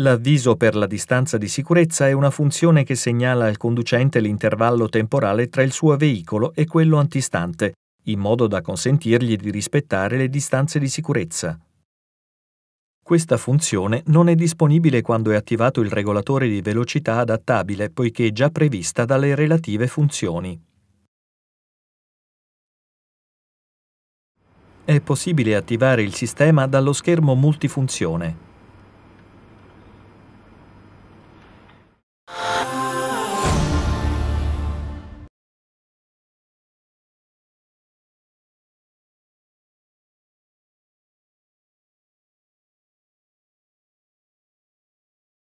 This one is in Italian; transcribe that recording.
L'avviso per la distanza di sicurezza è una funzione che segnala al conducente l'intervallo temporale tra il suo veicolo e quello antistante, in modo da consentirgli di rispettare le distanze di sicurezza. Questa funzione non è disponibile quando è attivato il regolatore di velocità adattabile poiché è già prevista dalle relative funzioni. È possibile attivare il sistema dallo schermo multifunzione.